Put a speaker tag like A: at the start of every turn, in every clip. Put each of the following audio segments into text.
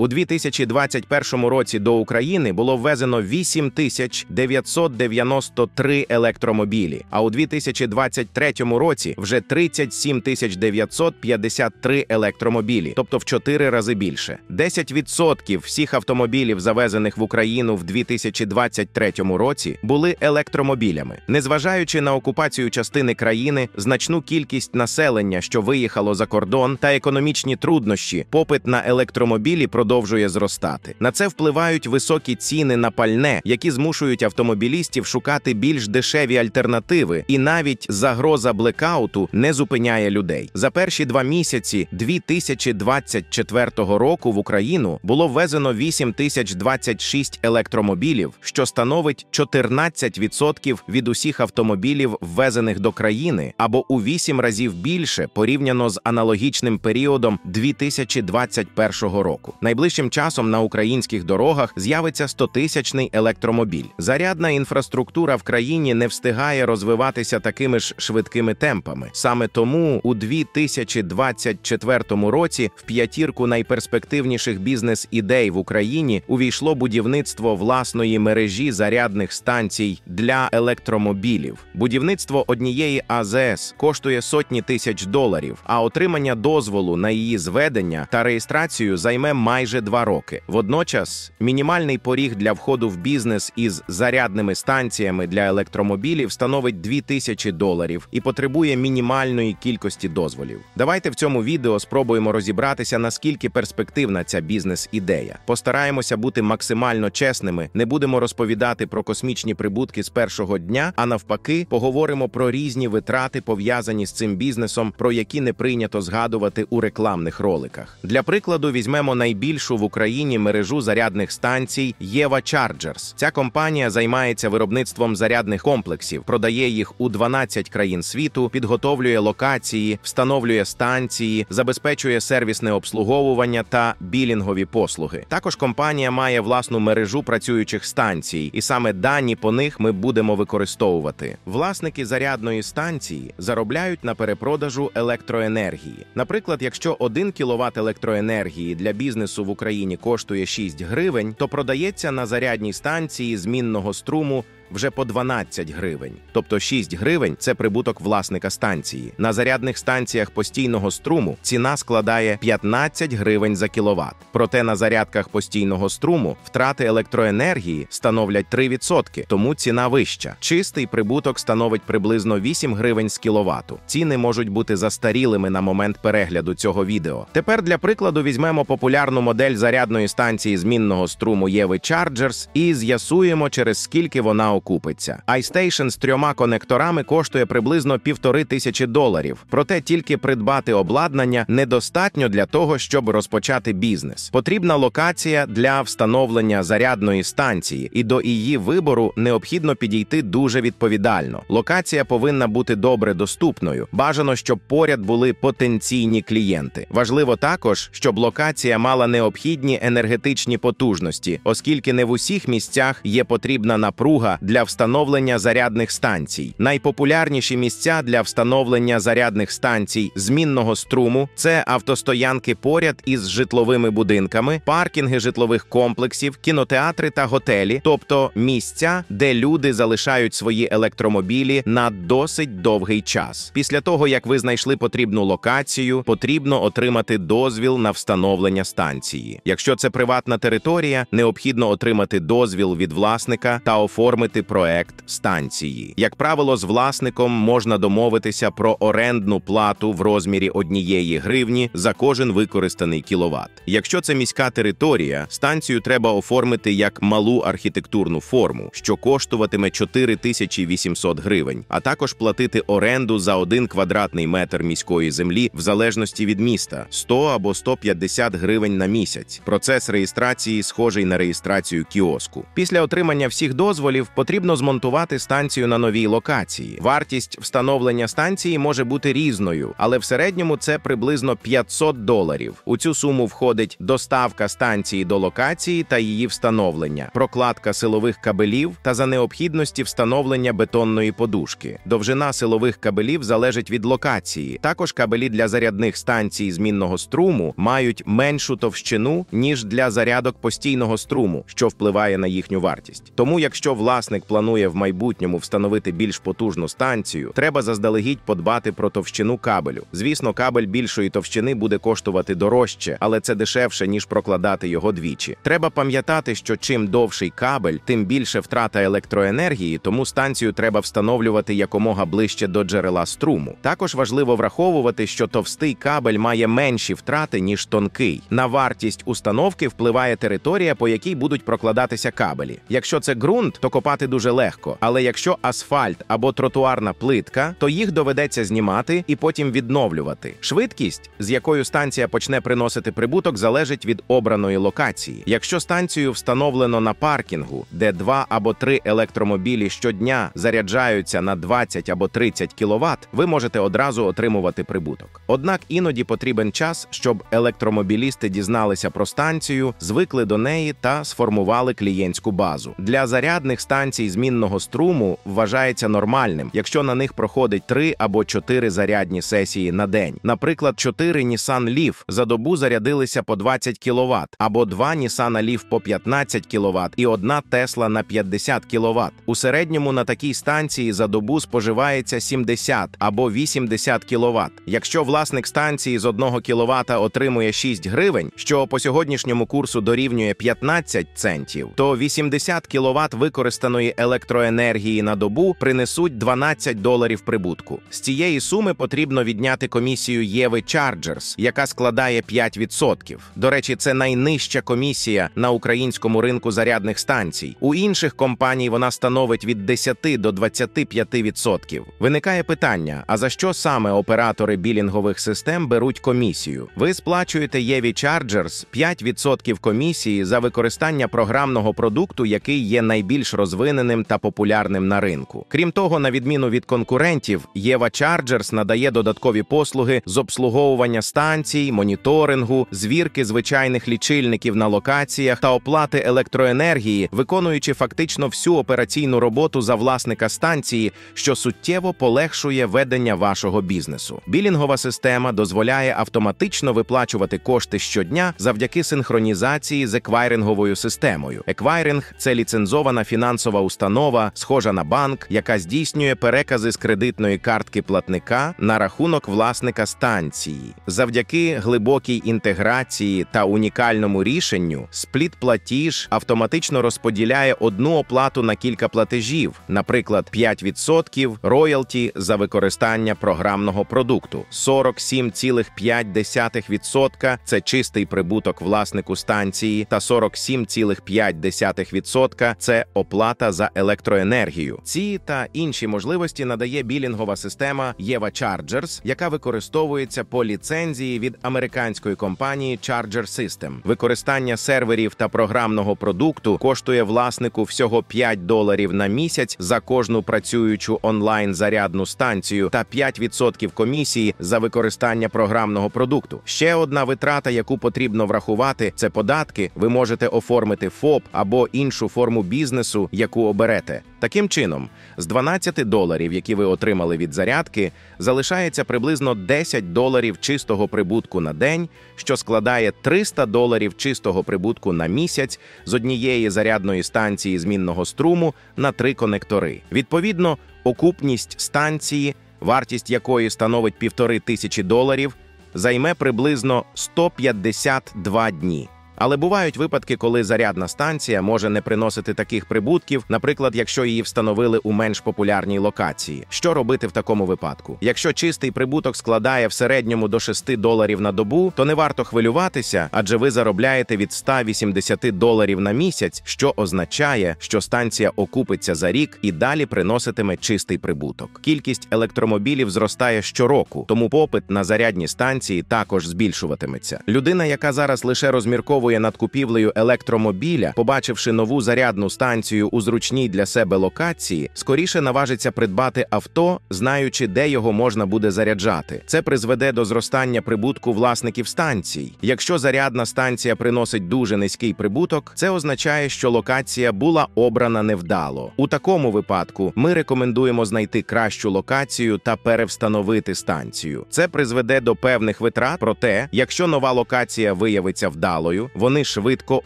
A: У 2021 році до України було ввезено 8993 електромобілі, а у 2023 році вже 37953 електромобілі, тобто в 4 рази більше. 10% всіх автомобілів, завезених в Україну в 2023 році, були електромобілями. Незважаючи на окупацію частини країни, значну кількість населення, що виїхало за кордон, та економічні труднощі, попит на електромобілі продовжується продовжує зростати. На це впливають високі ціни на пальне, які змушують автомобілістів шукати більш дешеві альтернативи, і навіть загроза блекауту не зупиняє людей. За перші два місяці 2024 року в Україну було ввезено 8026 електромобілів, що становить 14% від усіх автомобілів, ввезених до країни, або у 8 разів більше порівняно з аналогічним періодом 2021 року. Найближчим часом на українських дорогах з'явиться 100-тисячний електромобіль. Зарядна інфраструктура в країні не встигає розвиватися такими ж швидкими темпами. Саме тому у 2024 році в п'ятірку найперспективніших бізнес-ідей в Україні увійшло будівництво власної мережі зарядних станцій для електромобілів. Будівництво однієї АЗС коштує сотні тисяч доларів, а отримання дозволу на її зведення та реєстрацію займе майже майже два роки. Водночас, мінімальний поріг для входу в бізнес із зарядними станціями для електромобілів становить 2000 доларів і потребує мінімальної кількості дозволів. Давайте в цьому відео спробуємо розібратися, наскільки перспективна ця бізнес-ідея. Постараємося бути максимально чесними, не будемо розповідати про космічні прибутки з першого дня, а навпаки, поговоримо про різні витрати, пов'язані з цим бізнесом, про які не прийнято згадувати у рекламних роликах. Для прикладу візьмемо найбільш найбільшу в Україні мережу зарядних станцій Єва Чарджерс. Ця компанія займається виробництвом зарядних комплексів, продає їх у 12 країн світу, підготовлює локації, встановлює станції, забезпечує сервісне обслуговування та білінгові послуги. Також компанія має власну мережу працюючих станцій, і саме дані по них ми будемо використовувати. Власники зарядної станції заробляють на перепродажу електроенергії. Наприклад, якщо 1 кВт електроенергії для бізнесу часу в Україні коштує 6 гривень, то продається на зарядній станції змінного струму вже по 12 гривень, тобто 6 гривень це прибуток власника станції. На зарядних станціях постійного струму ціна складає 15 гривень за кіловат. Проте на зарядках постійного струму втрати електроенергії становлять 3%, тому ціна вища. Чистий прибуток становить приблизно 8 гривень з кіловату. Ціни можуть бути застарілими на момент перегляду цього відео. Тепер для прикладу візьмемо популярну модель зарядної станції змінного струму Єви Chargers і з'ясуємо, через скільки вона окупиться. iStation з трьома конекторами коштує приблизно півтори тисячі доларів, проте тільки придбати обладнання недостатньо для того, щоб розпочати бізнес. Потрібна локація для встановлення зарядної станції, і до її вибору необхідно підійти дуже відповідально. Локація повинна бути добре доступною. Бажано, щоб поряд були потенційні клієнти. Важливо також, щоб локація мала необхідні енергетичні потужності, оскільки не в усіх місцях є потрібна напруга. для для встановлення зарядних станцій. Найпопулярніші місця для встановлення зарядних станцій змінного струму це автостоянки поряд із житловими будинками, паркінги житлових комплексів, кінотеатри та готелі, тобто місця, де люди залишають свої електромобілі на досить довгий час. Після того, як ви знайшли потрібну локацію, потрібно отримати дозвіл на встановлення станції. Якщо це приватна територія, необхідно отримати дозвіл від власника та оформити замовити проект станції. Як правило, з власником можна домовитися про орендну плату в розмірі однієї гривні за кожен використаний кіловат. Якщо це міська територія, станцію треба оформити як малу архітектурну форму, що коштуватиме 4800 гривень, а також платити оренду за один квадратний метр міської землі в залежності від міста 100 або 150 гривень на місяць. Процес реєстрації схожий на реєстрацію кіоску. Після отримання всіх дозволів потрібно потрібно змонтувати станцію на новій локації. Вартість встановлення станції може бути різною, але в середньому це приблизно 500 доларів. У цю суму входить доставка станції до локації та її встановлення, прокладка силових кабелів та за необхідності встановлення бетонної подушки. Довжина силових кабелів залежить від локації. Також кабелі для зарядних станцій змінного струму мають меншу товщину ніж для зарядок постійного струму, що впливає на їхню вартість. Тому, якщо власне власник планує в майбутньому встановити більш потужну станцію, треба заздалегідь подбати про товщину кабелю. Звісно, кабель більшої товщини буде коштувати дорожче, але це дешевше ніж прокладати його двічі. Треба пам'ятати, що чим довший кабель, тим більше втрата електроенергії, тому станцію треба встановлювати якомога ближче до джерела струму. Також важливо враховувати, що товстий кабель має менші втрати ніж тонкий. На вартість установки впливає територія, по якій будуть прокладатися кабелі. Якщо це ґрунт, то копати знімати дуже легко, але якщо асфальт або тротуарна плитка, то їх доведеться знімати і потім відновлювати. Швидкість, з якою станція почне приносити прибуток, залежить від обраної локації. Якщо станцію встановлено на паркінгу, де два або три електромобілі щодня заряджаються на 20 або 30 кВт, ви можете одразу отримувати прибуток. Однак іноді потрібен час, щоб електромобілісти дізналися про станцію, звикли до неї та сформували клієнтську базу. Для зарядних станцій станцій змінного струму вважається нормальним, якщо на них проходить 3 або 4 зарядні сесії на день. Наприклад, чотири Nissan Leaf за добу зарядилися по 20 кВт, або 2 Nissan Leaf по 15 кВт і одна Tesla на 50 кВт. У середньому на такій станції за добу споживається 70 або 80 кВт. Якщо власник станції з 1 кВт отримує 6 гривень, що по сьогоднішньому курсу дорівнює 15 центів, то 80 кВт використано виробленої електроенергії на добу принесуть 12 доларів прибутку. З цієї суми потрібно відняти комісію Єви Чарджерс, яка складає 5%. До речі, це найнижча комісія на українському ринку зарядних станцій. У інших компаній вона становить від 10 до 25%. Виникає питання: а за що саме оператори білінгових систем беруть комісію? Ви сплачуєте Єві Чарджерс 5% комісії за використання програмного продукту, який є найбільш розвиненим розвиненим та популярним на ринку. Крім того, на відміну від конкурентів, Єва Chargers надає додаткові послуги з обслуговування станцій, моніторингу, звірки звичайних лічильників на локаціях та оплати електроенергії, виконуючи фактично всю операційну роботу за власника станції, що суттєво полегшує ведення вашого бізнесу. Білінгова система дозволяє автоматично виплачувати кошти щодня завдяки синхронізації з еквайринговою системою. Еквайринг це ліцензована фінансова фінансова установа, схожа на банк, яка здійснює перекази з кредитної картки платника на рахунок власника станції. Завдяки глибокій інтеграції та унікальному рішенню спліт-платіж автоматично розподіляє одну оплату на кілька платежів, наприклад, 5% роялті за використання програмного продукту, 47,5% це чистий прибуток власнику станції та 47,5% це оплата за електроенергію. Ці та інші можливості надає білінгова система Єва Chargers, яка використовується по ліцензії від американської компанії Charger System. Використання серверів та програмного продукту коштує власнику всього 5 доларів на місяць за кожну працюючу онлайн зарядну станцію та 5% комісії за використання програмного продукту. Ще одна витрата, яку потрібно врахувати, це податки. Ви можете оформити ФОП або іншу форму бізнесу, яку яку оберете. Таким чином, з 12 доларів, які ви отримали від зарядки, залишається приблизно 10 доларів чистого прибутку на день, що складає 300 доларів чистого прибутку на місяць з однієї зарядної станції змінного струму на три конектори. Відповідно, окупність станції, вартість якої становить півтори тисячі доларів, займе приблизно 152 дні. Але бувають випадки, коли зарядна станція може не приносити таких прибутків, наприклад, якщо її встановили у менш популярній локації. Що робити в такому випадку? Якщо чистий прибуток складає в середньому до 6 доларів на добу, то не варто хвилюватися, адже ви заробляєте від 180 доларів на місяць, що означає, що станція окупиться за рік і далі приноситиме чистий прибуток. Кількість електромобілів зростає щороку, тому попит на зарядні станції також збільшуватиметься. Людина, яка зараз лише розмірковує роздумує над купівлею електромобіля, побачивши нову зарядну станцію у зручній для себе локації, скоріше наважиться придбати авто, знаючи, де його можна буде заряджати. Це призведе до зростання прибутку власників станцій. Якщо зарядна станція приносить дуже низький прибуток, це означає, що локація була обрана невдало. У такому випадку ми рекомендуємо знайти кращу локацію та перевстановити станцію. Це призведе до певних витрат, проте, якщо нова локація виявиться вдалою, вони швидко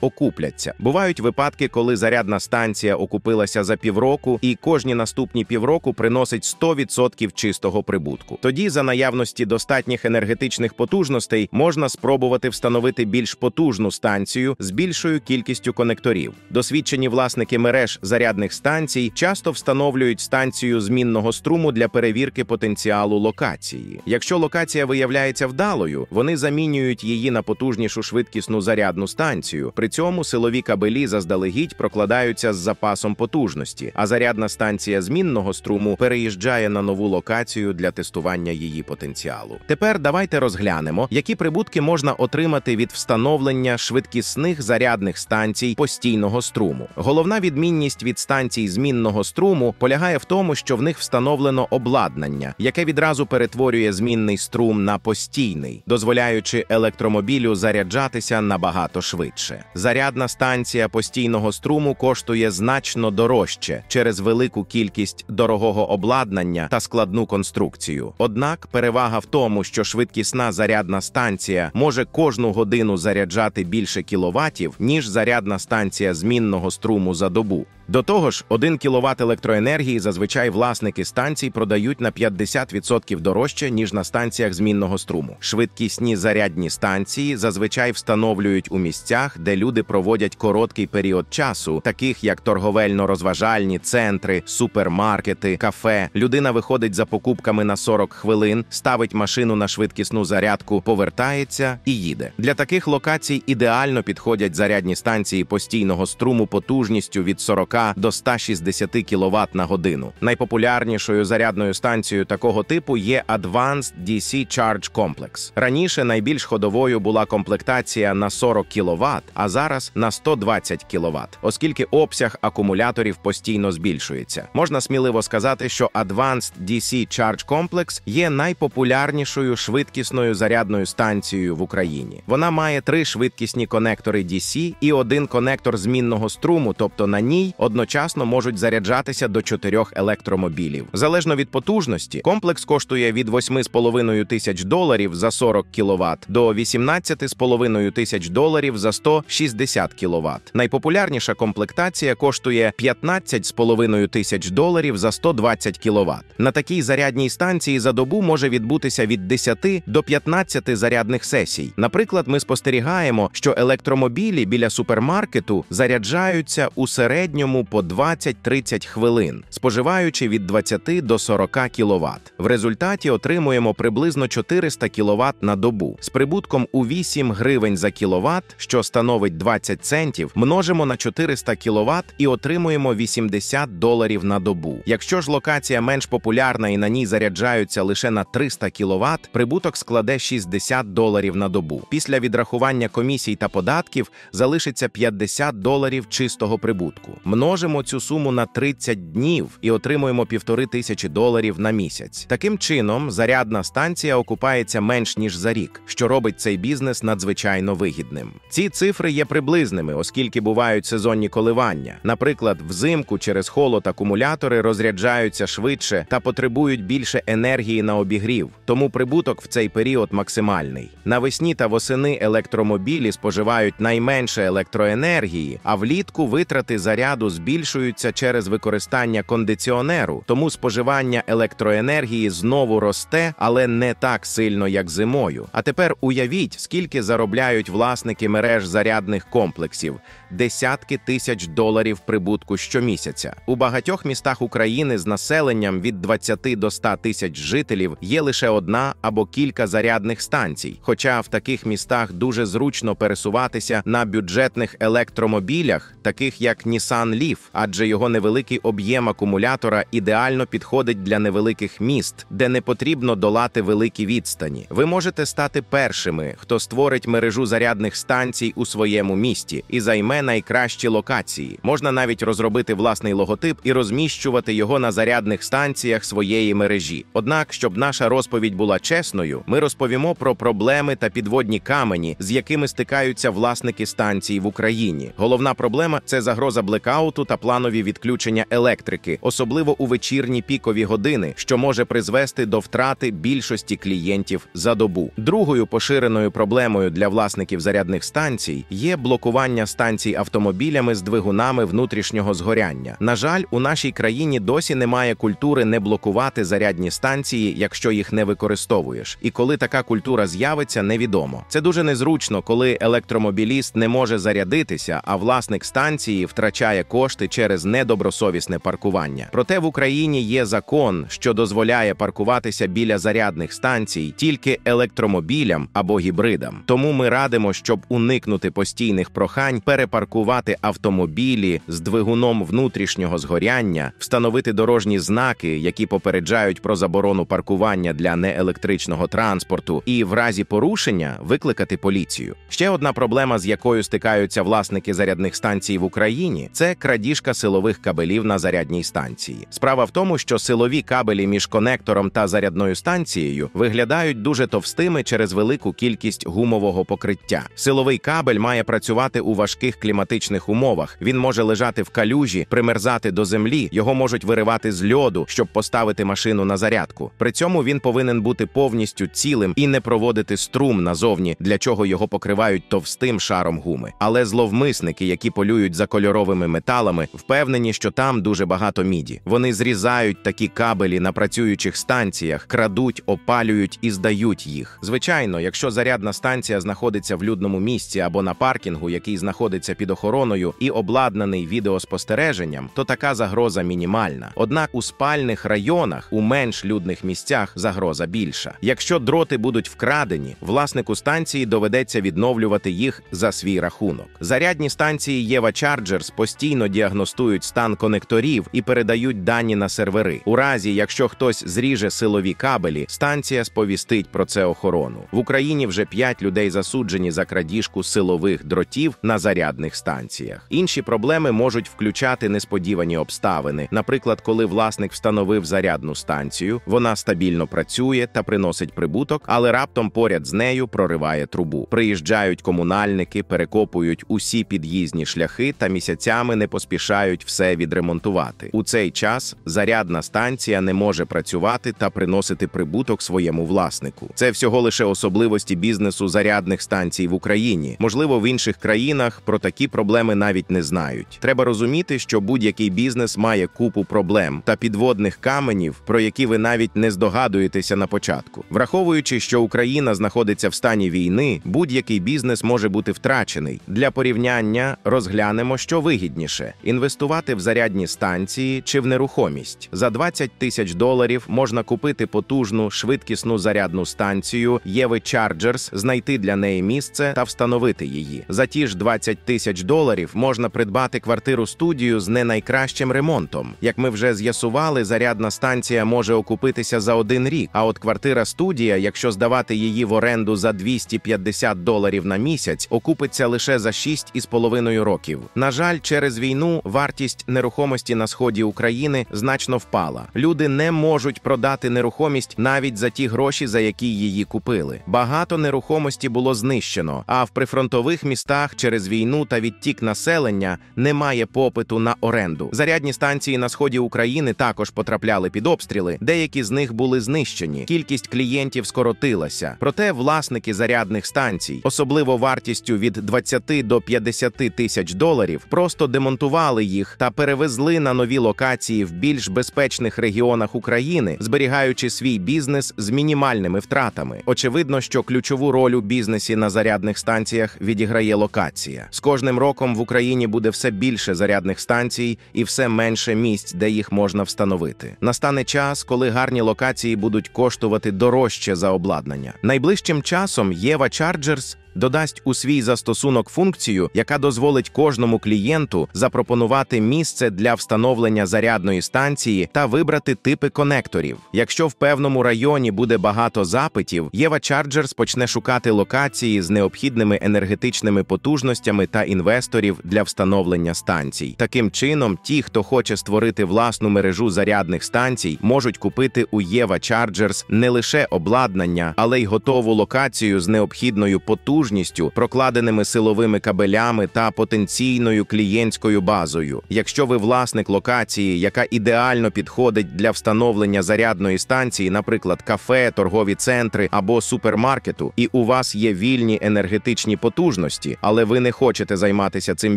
A: окупляться. Бувають випадки, коли зарядна станція окупилася за півроку, і кожні наступні півроку приносить 100% чистого прибутку. Тоді, за наявності достатніх енергетичних потужностей, можна спробувати встановити більш потужну станцію з більшою кількістю конекторів. Досвідчені власники мереж зарядних станцій часто встановлюють станцію змінного струму для перевірки потенціалу локації. Якщо локація виявляється вдалою, вони замінюють її на потужнішу швидкісну зарядну насосну станцію. При цьому силові кабелі заздалегідь прокладаються з запасом потужності, а зарядна станція змінного струму переїжджає на нову локацію для тестування її потенціалу. Тепер давайте розглянемо, які прибутки можна отримати від встановлення швидкісних зарядних станцій постійного струму. Головна відмінність від станцій змінного струму полягає в тому, що в них встановлено обладнання, яке відразу перетворює змінний струм на постійний, дозволяючи електромобілю заряджатися набагато набагато швидше. Зарядна станція постійного струму коштує значно дорожче через велику кількість дорогого обладнання та складну конструкцію. Однак перевага в тому, що швидкісна зарядна станція може кожну годину заряджати більше кіловатів, ніж зарядна станція змінного струму за добу. До того ж, 1 кВт електроенергії зазвичай власники станцій продають на 50% дорожче, ніж на станціях змінного струму. Швидкісні зарядні станції зазвичай встановлюють у місцях, де люди проводять короткий період часу, таких як торговельно-розважальні центри, супермаркети, кафе. Людина виходить за покупками на 40 хвилин, ставить машину на швидкісну зарядку, повертається і їде. Для таких локацій ідеально підходять зарядні станції постійного струму потужністю від 40 до 160 кВт на годину. Найпопулярнішою зарядною станцією такого типу є Advanced DC Charge Complex. Раніше найбільш ходовою була комплектація на 40 кВт, а зараз на 120 кВт, оскільки обсяг акумуляторів постійно збільшується. Можна сміливо сказати, що Advanced DC Charge Complex є найпопулярнішою швидкісною зарядною станцією в Україні. Вона має три швидкісні конектори DC і один конектор змінного струму, тобто на ній одночасно можуть заряджатися до чотирьох електромобілів. Залежно від потужності, комплекс коштує від 8,5 тисяч доларів за 40 кВт до 18,5 тисяч доларів за 160 кВт. Найпопулярніша комплектація коштує 15,5 тисяч доларів за 120 кВт. На такій зарядній станції за добу може відбутися від 10 до 15 зарядних сесій. Наприклад, ми спостерігаємо, що електромобілі біля супермаркету заряджаються у середньому середньому по 20-30 хвилин, споживаючи від 20 до 40 кВт. В результаті отримуємо приблизно 400 кВт на добу з прибутком у 8 гривень за кВт, що становить 20 центів, множимо на 400 кВт і отримуємо 80 доларів на добу. Якщо ж локація менш популярна і на ній заряджаються лише на 300 кВт, прибуток складе 60 доларів на добу. Після відрахування комісій та податків залишиться 50 доларів чистого прибутку. Множимо цю суму на 30 днів і отримуємо півтори тисячі доларів на місяць. Таким чином, зарядна станція окупається менш ніж за рік, що робить цей бізнес надзвичайно вигідним. Ці цифри є приблизними, оскільки бувають сезонні коливання. Наприклад, взимку через холод акумулятори розряджаються швидше та потребують більше енергії на обігрів, тому прибуток в цей період максимальний. Навесні та восени електромобілі споживають найменше електроенергії, а влітку витрати заряду збільшуються через використання кондиціонеру, тому споживання електроенергії знову росте, але не так сильно, як зимою. А тепер уявіть, скільки заробляють власники мереж зарядних комплексів десятки тисяч доларів прибутку щомісяця. У багатьох містах України з населенням від 20 до 100 тисяч жителів є лише одна або кілька зарядних станцій. Хоча в таких містах дуже зручно пересуватися на бюджетних електромобілях, таких як Nissan Leaf, адже його невеликий об'єм акумулятора ідеально підходить для невеликих міст, де не потрібно долати великі відстані. Ви можете стати першими, хто створить мережу зарядних станцій у своєму місті і займе найкращі локації. Можна навіть розробити власний логотип і розміщувати його на зарядних станціях своєї мережі. Однак, щоб наша розповідь була чесною, ми розповімо про проблеми та підводні камені, з якими стикаються власники станцій в Україні. Головна проблема це загроза блекауту та планові відключення електрики, особливо у вечірні пікові години, що може призвести до втрати більшості клієнтів за добу. Другою поширеною проблемою для власників зарядних станцій є блокування станцій комерції автомобілями з двигунами внутрішнього згоряння. На жаль, у нашій країні досі немає культури не блокувати зарядні станції, якщо їх не використовуєш. І коли така культура з'явиться, невідомо. Це дуже незручно, коли електромобіліст не може зарядитися, а власник станції втрачає кошти через недобросовісне паркування. Проте в Україні є закон, що дозволяє паркуватися біля зарядних станцій тільки електромобілям або гібридам. Тому ми радимо, щоб уникнути постійних прохань перепаркувати паркувати автомобілі з двигуном внутрішнього згоряння, встановити дорожні знаки, які попереджають про заборону паркування для неелектричного транспорту, і в разі порушення викликати поліцію. Ще одна проблема, з якою стикаються власники зарядних станцій в Україні, це крадіжка силових кабелів на зарядній станції. Справа в тому, що силові кабелі між конектором та зарядною станцією виглядають дуже товстими через велику кількість гумового покриття. Силовий кабель має працювати у важких кліматичних умовах. Він може лежати в калюжі, примерзати до землі, його можуть виривати з льоду, щоб поставити машину на зарядку. При цьому він повинен бути повністю цілим і не проводити струм назовні, для чого його покривають товстим шаром гуми. Але зловмисники, які полюють за кольоровими металами, впевнені, що там дуже багато міді. Вони зрізають такі кабелі на працюючих станціях, крадуть, опалюють і здають їх. Звичайно, якщо зарядна станція знаходиться в людному місці або на паркінгу, який знаходиться знаходиться під охороною і обладнаний відеоспостереженням, то така загроза мінімальна. Однак у спальних районах, у менш людних місцях, загроза більша. Якщо дроти будуть вкрадені, власнику станції доведеться відновлювати їх за свій рахунок. Зарядні станції Єва Чарджерс постійно діагностують стан конекторів і передають дані на сервери. У разі, якщо хтось зріже силові кабелі, станція сповістить про це охорону. В Україні вже п'ять людей засуджені за крадіжку силових дротів на зарядних зарядних станціях. Інші проблеми можуть включати несподівані обставини. Наприклад, коли власник встановив зарядну станцію, вона стабільно працює та приносить прибуток, але раптом поряд з нею прориває трубу. Приїжджають комунальники, перекопують усі під'їзні шляхи та місяцями не поспішають все відремонтувати. У цей час зарядна станція не може працювати та приносити прибуток своєму власнику. Це всього лише особливості бізнесу зарядних станцій в Україні. Можливо, в інших країнах про такі такі проблеми навіть не знають. Треба розуміти, що будь-який бізнес має купу проблем та підводних каменів, про які ви навіть не здогадуєтеся на початку. Враховуючи, що Україна знаходиться в стані війни, будь-який бізнес може бути втрачений. Для порівняння розглянемо, що вигідніше: інвестувати в зарядні станції чи в нерухомість. За 20 тисяч доларів можна купити потужну швидкісну зарядну станцію Єви Chargers, знайти для неї місце та встановити її. За ті ж 20 тисяч тисяч доларів можна придбати квартиру студію з не найкращим ремонтом. Як ми вже з'ясували, зарядна станція може окупитися за один рік. А от квартира студія, якщо здавати її в оренду за 250 доларів на місяць, окупиться лише за 6,5 років. На жаль, через війну вартість нерухомості на сході України значно впала. Люди не можуть продати нерухомість навіть за ті гроші, за які її купили. Багато нерухомості було знищено, а в прифронтових містах через війну та та відтік населення немає попиту на оренду. Зарядні станції на сході України також потрапляли під обстріли, деякі з них були знищені. Кількість клієнтів скоротилася. Проте власники зарядних станцій, особливо вартістю від 20 до 50 тисяч доларів, просто демонтували їх та перевезли на нові локації в більш безпечних регіонах України, зберігаючи свій бізнес з мінімальними втратами. Очевидно, що ключову роль у бізнесі на зарядних станціях відіграє локація. З кожним кожним роком в Україні буде все більше зарядних станцій і все менше місць, де їх можна встановити. Настане час, коли гарні локації будуть коштувати дорожче за обладнання. Найближчим часом Єва Чарджерс додасть у свій застосунок функцію, яка дозволить кожному клієнту запропонувати місце для встановлення зарядної станції та вибрати типи конекторів. Якщо в певному районі буде багато запитів, Єва Чарджерс почне шукати локації з необхідними енергетичними потужностями та інвесторів для встановлення станцій. Таким чином, ті, хто хоче створити власну мережу зарядних станцій, можуть купити у Єва Чарджерс не лише обладнання, але й готову локацію з необхідною потужністю потужністю, прокладеними силовими кабелями та потенційною клієнтською базою. Якщо ви власник локації, яка ідеально підходить для встановлення зарядної станції, наприклад, кафе, торгові центри або супермаркету, і у вас є вільні енергетичні потужності, але ви не хочете займатися цим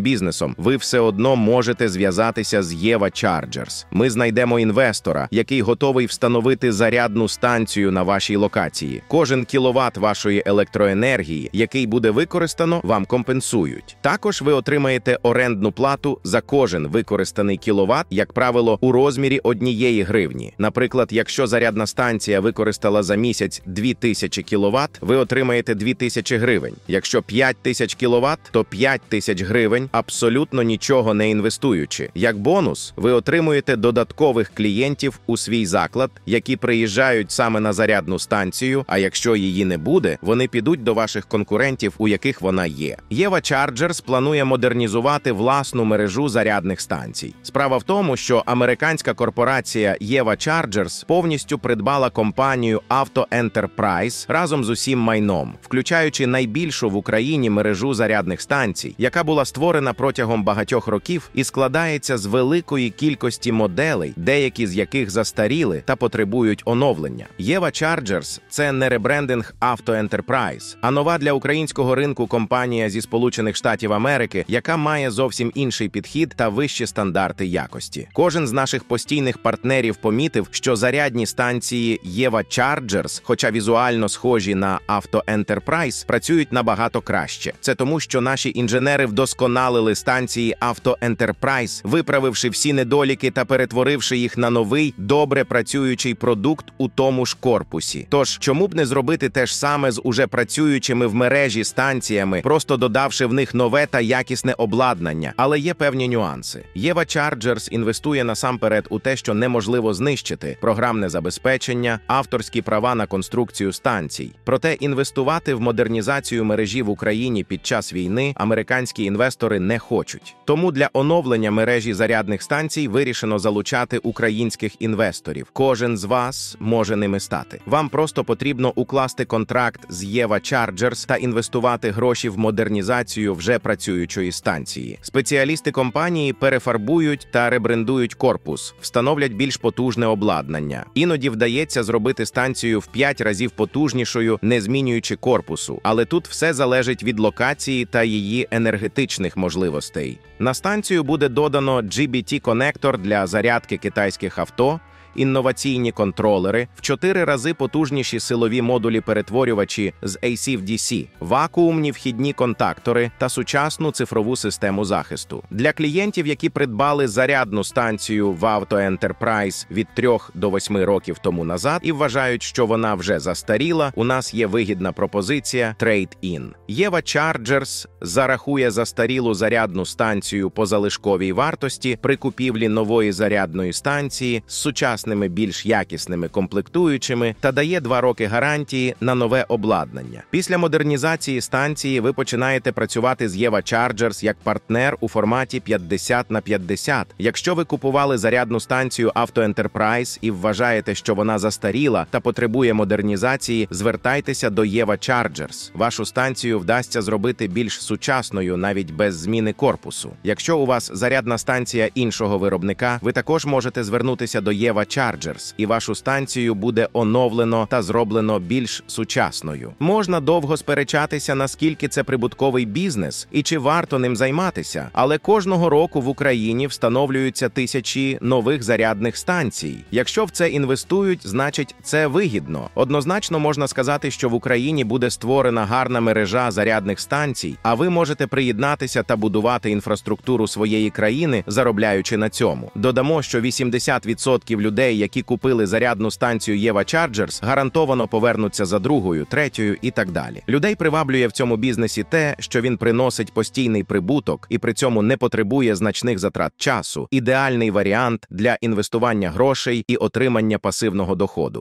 A: бізнесом, ви все одно можете зв'язатися з Єва Чарджерс. Ми знайдемо інвестора, який готовий встановити зарядну станцію на вашій локації. Кожен кіловат вашої електроенергії, який який буде використано, вам компенсують. Також ви отримаєте орендну плату за кожен використаний кіловат, як правило, у розмірі однієї гривні. Наприклад, якщо зарядна станція використала за місяць 2000 кВт, ви отримаєте 2000 гривень. Якщо 5000 кВт, то 5000 гривень, абсолютно нічого не інвестуючи. Як бонус, ви отримуєте додаткових клієнтів у свій заклад, які приїжджають саме на зарядну станцію. А якщо її не буде, вони підуть до ваших конкурентів конкурентів, у яких вона є. Єва Чарджерс планує модернізувати власну мережу зарядних станцій. Справа в тому, що американська корпорація Єва Чарджерс повністю придбала компанію Авто Enterprise разом з усім майном, включаючи найбільшу в Україні мережу зарядних станцій, яка була створена протягом багатьох років і складається з великої кількості моделей, деякі з яких застаріли та потребують оновлення. Єва Чарджерс це не ребрендинг Авто Enterprise, а нова для України українського ринку компанія зі Сполучених Штатів Америки, яка має зовсім інший підхід та вищі стандарти якості. Кожен з наших постійних партнерів помітив, що зарядні станції Єва Chargers, хоча візуально схожі на Авто Enterprise, працюють набагато краще. Це тому, що наші інженери вдосконалили станції Авто Enterprise, виправивши всі недоліки та перетворивши їх на новий добре працюючий продукт у тому ж корпусі. Тож чому б не зробити те ж саме з уже працюючими в мережі? мережі станціями, просто додавши в них нове та якісне обладнання, але є певні нюанси. Єва Чарджерс інвестує насамперед у те, що неможливо знищити програмне забезпечення, авторські права на конструкцію станцій. Проте інвестувати в модернізацію мережі в Україні під час війни американські інвестори не хочуть. Тому для оновлення мережі зарядних станцій вирішено залучати українських інвесторів. Кожен з вас може ними стати. Вам просто потрібно укласти контракт з Єва Чарджерс та інвесторами інвестувати гроші в модернізацію вже працюючої станції. Спеціалісти компанії перефарбують та ребрендують корпус, встановлять більш потужне обладнання. Іноді вдається зробити станцію в 5 разів потужнішою, не змінюючи корпусу. Але тут все залежить від локації та її енергетичних можливостей. На станцію буде додано gbt конектор для зарядки китайських авто інноваційні контролери, в чотири рази потужніші силові модулі перетворювачі з ACFDC, вакуумні вхідні контактори та сучасну цифрову систему захисту. Для клієнтів, які придбали зарядну станцію в Auto Enterprise від 3 до 8 років тому назад і вважають, що вона вже застаріла. У нас є вигідна пропозиція Trade-in. Єва Chargers зарахує застарілу зарядну станцію по залишковій вартості при купівлі нової зарядної станції з сучасним якісними, більш якісними комплектуючими та дає два роки гарантії на нове обладнання. Після модернізації станції ви починаєте працювати з Єва Chargers як партнер у форматі 50 на 50. Якщо ви купували зарядну станцію Auto Enterprise і вважаєте, що вона застаріла та потребує модернізації, звертайтеся до Єва Chargers. Вашу станцію вдасться зробити більш сучасною, навіть без зміни корпусу. Якщо у вас зарядна станція іншого виробника, ви також можете звернутися до Єва Chargers, і вашу станцію буде оновлено та зроблено більш сучасною. Можна довго сперечатися, наскільки це прибутковий бізнес і чи варто ним займатися, але кожного року в Україні встановлюються тисячі нових зарядних станцій. Якщо в це інвестують, значить це вигідно. Однозначно можна сказати, що в Україні буде створена гарна мережа зарядних станцій, а ви можете приєднатися та будувати інфраструктуру своєї країни, заробляючи на цьому. Додамо, що 80% людей людей, які купили зарядну станцію Єва Чарджерс, гарантовано повернуться за другою, третьою і так далі. Людей приваблює в цьому бізнесі те, що він приносить постійний прибуток і при цьому не потребує значних затрат часу, ідеальний варіант для інвестування грошей і отримання пасивного доходу.